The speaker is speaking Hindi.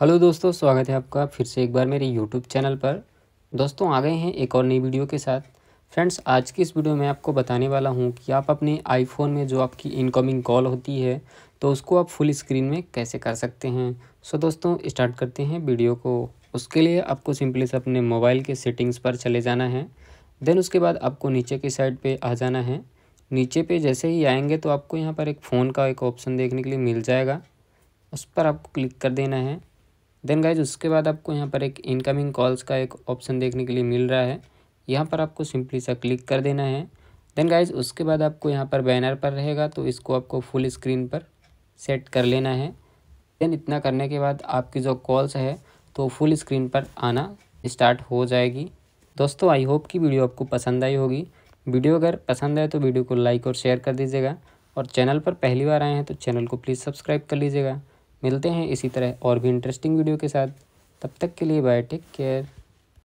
हेलो दोस्तों स्वागत है आपका फिर से एक बार मेरे यूट्यूब चैनल पर दोस्तों आ गए हैं एक और नई वीडियो के साथ फ्रेंड्स आज की इस वीडियो में आपको बताने वाला हूं कि आप अपने आईफोन में जो आपकी इनकमिंग कॉल होती है तो उसको आप फुल स्क्रीन में कैसे कर सकते हैं सो दोस्तों स्टार्ट करते हैं वीडियो को उसके लिए आपको सिंपली से अपने मोबाइल के सेटिंग्स पर चले जाना है देन उसके बाद आपको नीचे के साइड पर आ जाना है नीचे पे जैसे ही आएंगे तो आपको यहाँ पर एक फ़ोन का एक ऑप्शन देखने के लिए मिल जाएगा उस पर आपको क्लिक कर देना है देन गाइज उसके बाद आपको यहाँ पर एक इनकमिंग कॉल्स का एक ऑप्शन देखने के लिए मिल रहा है यहाँ पर आपको सिंपली सा क्लिक कर देना है देन गाइज उसके बाद आपको यहाँ पर बैनर पर रहेगा तो इसको आपको फुल स्क्रीन पर सेट कर लेना है देन इतना करने के बाद आपकी जो कॉल्स है तो फुल स्क्रीन पर आना स्टार्ट हो जाएगी दोस्तों आई होप कि वीडियो आपको पसंद आई होगी वीडियो अगर पसंद आए तो वीडियो को लाइक और शेयर कर दीजिएगा और चैनल पर पहली बार आए हैं तो चैनल को प्लीज़ सब्सक्राइब कर लीजिएगा मिलते हैं इसी तरह और भी इंटरेस्टिंग वीडियो के साथ तब तक के लिए बाय टेक केयर